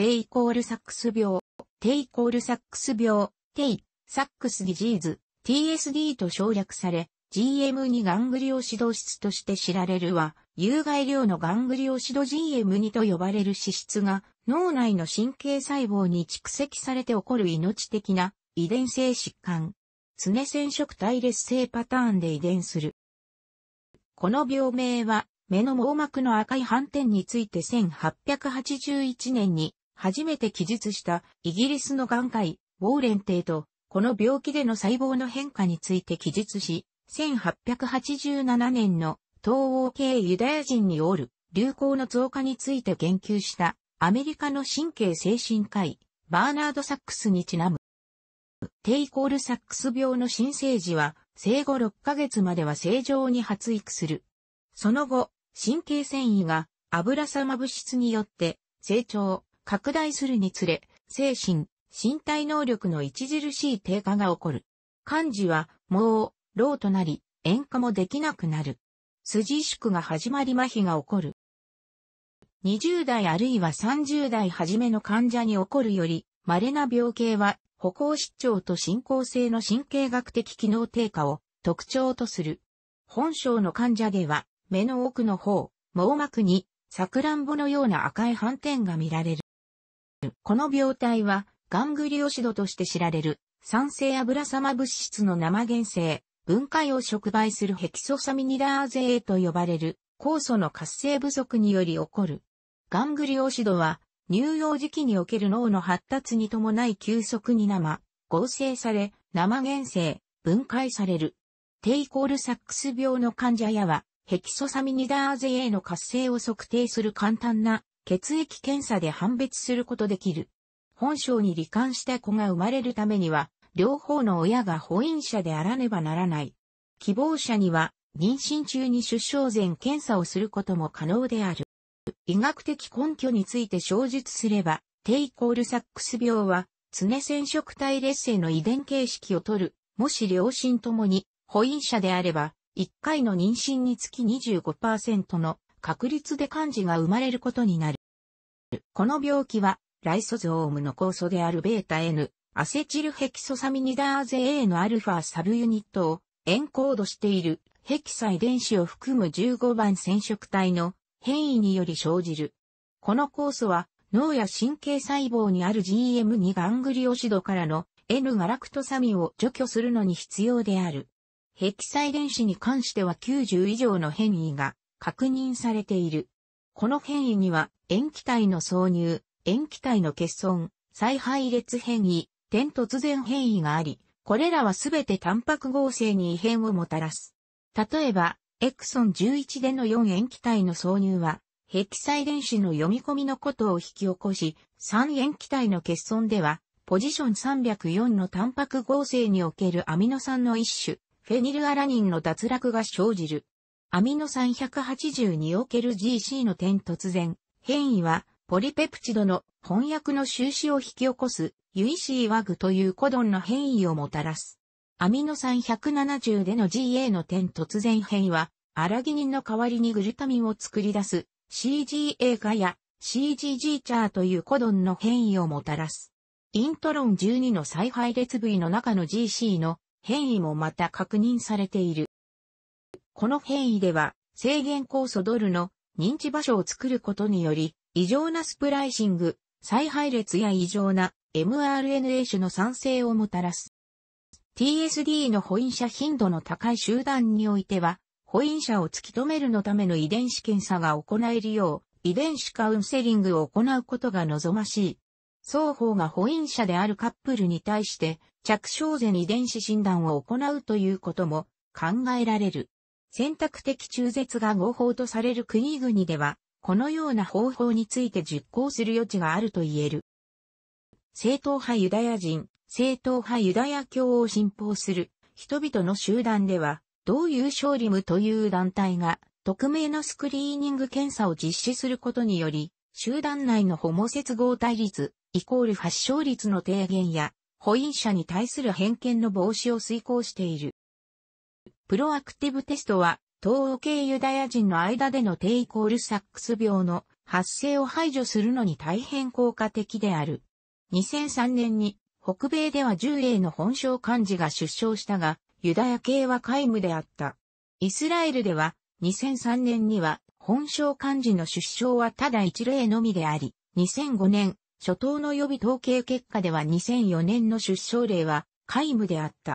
テイコールサックス病、テイコールサックス病、テイ、サックスディジーズ、TSD と省略され、GM2 ガングリオシド質として知られるは、有害量のガングリオシド GM2 と呼ばれる脂質が脳内の神経細胞に蓄積されて起こる命的な遺伝性疾患。常染色体劣性パターンで遺伝する。この病名は目の網膜の赤い斑点について1881年に初めて記述したイギリスの眼科医、ウォーレン帝と、この病気での細胞の変化について記述し、1887年の東欧系ユダヤ人におる流行の増加について言及したアメリカの神経精神科医、バーナード・サックスにちなむ。テイコールサックス病の新生児は生後6ヶ月までは正常に発育する。その後、神経繊維が油さま物質によって成長、拡大するにつれ、精神、身体能力の著しい低下が起こる。漢字は、もう、老となり、演歌もできなくなる。筋宿が始まり麻痺が起こる。20代あるいは30代初めの患者に起こるより、稀な病形は、歩行失調と進行性の神経学的機能低下を特徴とする。本症の患者では、目の奥の方、網膜に、サクランボのような赤い斑点が見られる。この病態は、ガングリオシドとして知られる、酸性油様物質の生原性、分解を触媒するヘキソサミニラーゼ A と呼ばれる、酵素の活性不足により起こる。ガングリオシドは、乳幼児期における脳の発達に伴い急速に生、合成され、生原性、分解される。低イコールサックス病の患者やは、ヘキソサミニダーゼ A の活性を測定する簡単な血液検査で判別することできる。本性に罹患した子が生まれるためには、両方の親が保因者であらねばならない。希望者には、妊娠中に出生前検査をすることも可能である。医学的根拠について詳述すれば、テイコールサックス病は、常染色体劣性の遺伝形式を取る、もし両親ともに、保因者であれば、1回の妊娠につき25%の確率で患字が生まれることになる。この病気は、ライソゾームの酵素である β-N、アセチルヘキソサミニダーゼ A のアルファサブユニットをエンコードしているヘキサ遺伝子を含む15番染色体の変異により生じる。この酵素は脳や神経細胞にある GM2 ガングリオシドからの N ガラクトサミを除去するのに必要である。ヘキサ遺伝子に関しては90以上の変異が確認されている。この変異には、塩基体の挿入、塩基体の欠損、再配列変異、点突然変異があり、これらはすべてタンパク合成に異変をもたらす。例えば、エクソン11での4塩基体の挿入は、ヘキサイ電子の読み込みのことを引き起こし、3塩基体の欠損では、ポジション304のタンパク合成におけるアミノ酸の一種、フェニルアラニンの脱落が生じる。アミノ酸182おける GC の点突然、変異は、ポリペプチドの翻訳の収支を引き起こす、ユイシーワグというコドンの変異をもたらす。アミノ酸170での GA の点突然変異は、アラギニンの代わりにグルタミンを作り出す CGA ガや CGG チャーというコドンの変異をもたらす。イントロン12の再配列部位の中の GC の変異もまた確認されている。この変異では、制限酵素ドルの認知場所を作ることにより、異常なスプライシング、再配列や異常な mRNA 種の産生をもたらす。TSD の保因者頻度の高い集団においては、保因者を突き止めるのための遺伝子検査が行えるよう、遺伝子カウンセリングを行うことが望ましい。双方が保因者であるカップルに対して、着床前遺伝子診断を行うということも考えられる。選択的中絶が合法とされる国々では、このような方法について実行する余地があると言える。正統派ユダヤ人、正統派ユダヤ教を信奉する人々の集団では、同友勝利無という団体が、匿名のスクリーニング検査を実施することにより、集団内のホモ接合対立、イコール発症率の低減や、保因者に対する偏見の防止を遂行している。プロアクティブテストは、東欧系ユダヤ人の間での低イコールサックス病の発生を排除するのに大変効果的である。2003年に北米では10例の本省漢字が出生したが、ユダヤ系は皆無であった。イスラエルでは2003年には本省漢字の出生はただ1例のみであり、2005年、初頭の予備統計結果では2004年の出生例は皆無であった。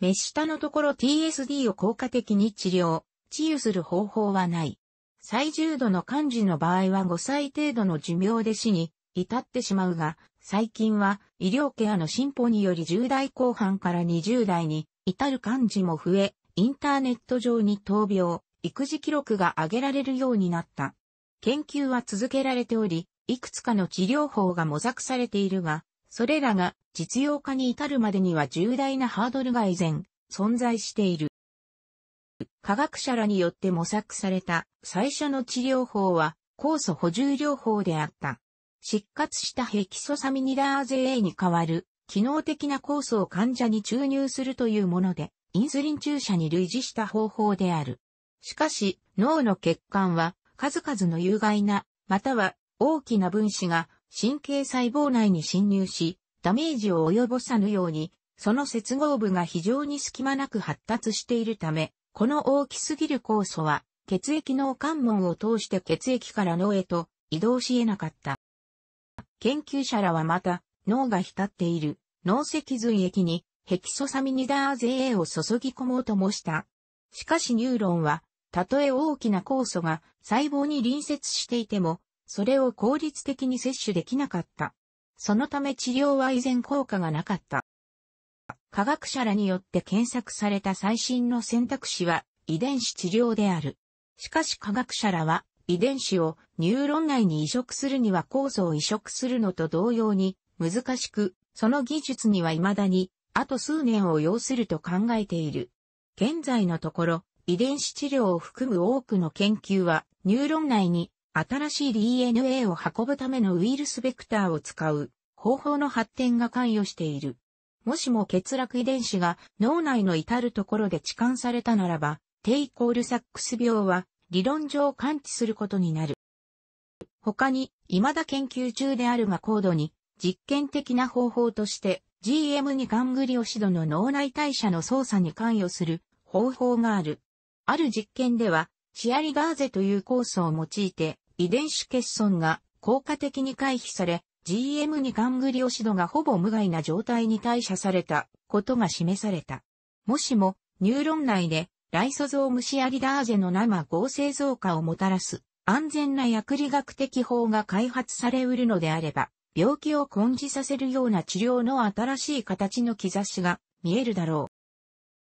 目下のところ TSD を効果的に治療、治癒する方法はない。最重度の患児の場合は5歳程度の寿命で死に至ってしまうが、最近は医療ケアの進歩により10代後半から20代に至る患児も増え、インターネット上に闘病、育児記録が上げられるようになった。研究は続けられており、いくつかの治療法が模索されているが、それらが実用化に至るまでには重大なハードルが依然存在している。科学者らによって模索された最初の治療法は酵素補充療法であった。失活したヘキソサミニラーゼ A に代わる機能的な酵素を患者に注入するというもので、インスリン注射に類似した方法である。しかし、脳の血管は数々の有害な、または大きな分子が神経細胞内に侵入し、ダメージを及ぼさぬように、その接合部が非常に隙間なく発達しているため、この大きすぎる酵素は、血液の関門を通して血液から脳へと移動し得なかった。研究者らはまた、脳が浸っている脳脊髄液にヘキソサミニダーゼ A を注ぎ込もうともした。しかしニューロンは、たとえ大きな酵素が細胞に隣接していても、それを効率的に摂取できなかった。そのため治療は依然効果がなかった。科学者らによって検索された最新の選択肢は遺伝子治療である。しかし科学者らは遺伝子をニューロン内に移植するには酵素を移植するのと同様に難しく、その技術には未だにあと数年を要すると考えている。現在のところ、遺伝子治療を含む多くの研究はニューロン内に新しい DNA を運ぶためのウイルスベクターを使う方法の発展が関与している。もしも欠落遺伝子が脳内の至るところで置換されたならば、低イコールサックス病は理論上感知することになる。他に、未だ研究中であるが高度に、実験的な方法として、g m にガングリオシドの脳内代謝の操作に関与する方法がある。ある実験では、シアリガーゼという酵素を用いて、遺伝子欠損が効果的に回避され、GM2 ガングリオシドがほぼ無害な状態に代謝されたことが示された。もしも、ニューロン内でライソゾームシアリダーゼの生合成増加をもたらす安全な薬理学的法が開発されうるのであれば、病気を根治させるような治療の新しい形の兆しが見えるだろ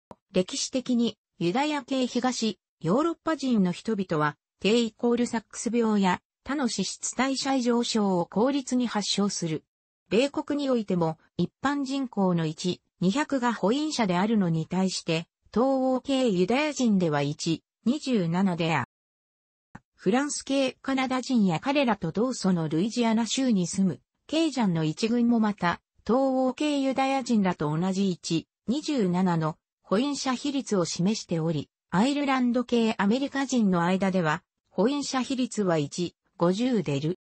う。歴史的にユダヤ系東ヨーロッパ人の人々は低イコールサックス病や他の脂質代謝異常症を効率に発症する。米国においても一般人口の1、200が保飲者であるのに対して、東欧系ユダヤ人では1、27であ。フランス系カナダ人や彼らと同祖のルイジアナ州に住む、ケイジャンの一群もまた、東欧系ユダヤ人らと同じ1、27の保飲者比率を示しており、アイルランド系アメリカ人の間では保印者比率は1、50出る。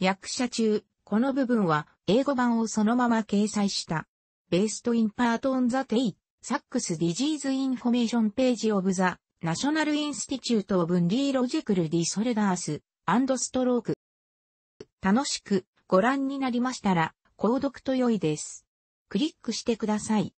役者中、この部分は英語版をそのまま掲載した。ベーストインパートンザテイ、サックスディジーズインフォメーションページオブザ、ナショナルインスティチュートオブンリーロジクルディソルダース、アンドストローク。楽しくご覧になりましたら、購読と良いです。クリックしてください。